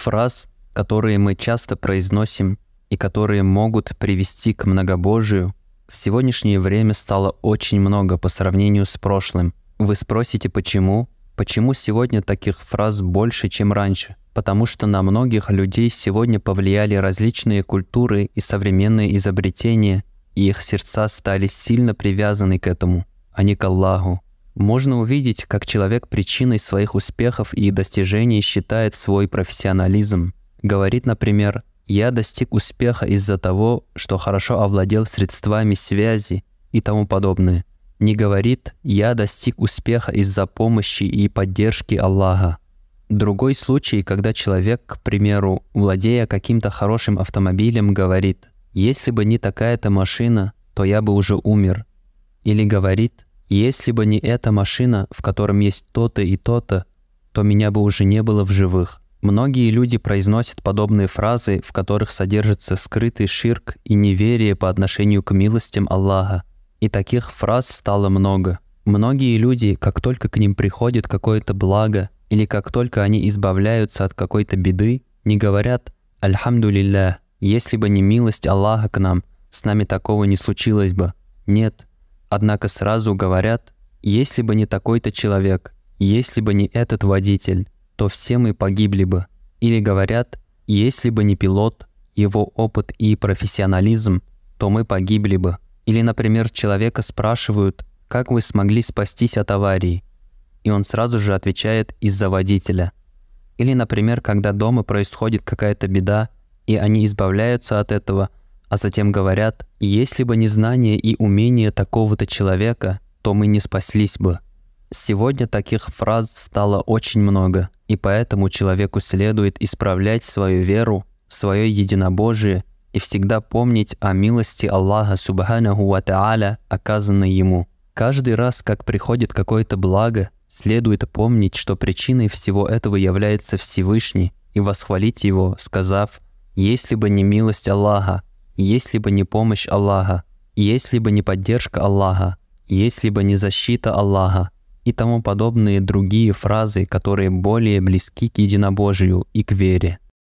фраз, которые мы часто произносим и которые могут привести к многобожию, в сегодняшнее время стало очень много по сравнению с прошлым. Вы спросите, почему? Почему сегодня таких фраз больше, чем раньше? Потому что на многих людей сегодня повлияли различные культуры и современные изобретения, и их сердца стали сильно привязаны к этому, а не к Аллаху, можно увидеть, как человек причиной своих успехов и достижений считает свой профессионализм. Говорит, например, «Я достиг успеха из-за того, что хорошо овладел средствами связи» и тому подобное. Не говорит «Я достиг успеха из-за помощи и поддержки Аллаха». Другой случай, когда человек, к примеру, владея каким-то хорошим автомобилем, говорит «Если бы не такая-то машина, то я бы уже умер». Или говорит если бы не эта машина, в котором есть то-то и то-то, то меня бы уже не было в живых. Многие люди произносят подобные фразы, в которых содержится скрытый ширк и неверие по отношению к милостям Аллаха. И таких фраз стало много. Многие люди, как только к ним приходит какое-то благо, или как только они избавляются от какой-то беды, не говорят «Альхамду лилля, если бы не милость Аллаха к нам, с нами такого не случилось бы». Нет, Однако сразу говорят, если бы не такой-то человек, если бы не этот водитель, то все мы погибли бы. Или говорят, если бы не пилот, его опыт и профессионализм, то мы погибли бы. Или, например, человека спрашивают, как вы смогли спастись от аварии, и он сразу же отвечает из-за водителя. Или, например, когда дома происходит какая-то беда, и они избавляются от этого – а затем говорят, если бы не знание и умение такого-то человека, то мы не спаслись бы. Сегодня таких фраз стало очень много, и поэтому человеку следует исправлять свою веру, свое единобожие и всегда помнить о милости Аллаха Субханаху Ва Тааля, оказанной ему. Каждый раз, как приходит какое-то благо, следует помнить, что причиной всего этого является Всевышний, и восхвалить его, сказав «Если бы не милость Аллаха, если бы не помощь Аллаха, если бы не поддержка Аллаха, если бы не защита Аллаха и тому подобные другие фразы, которые более близки к единобожию и к вере.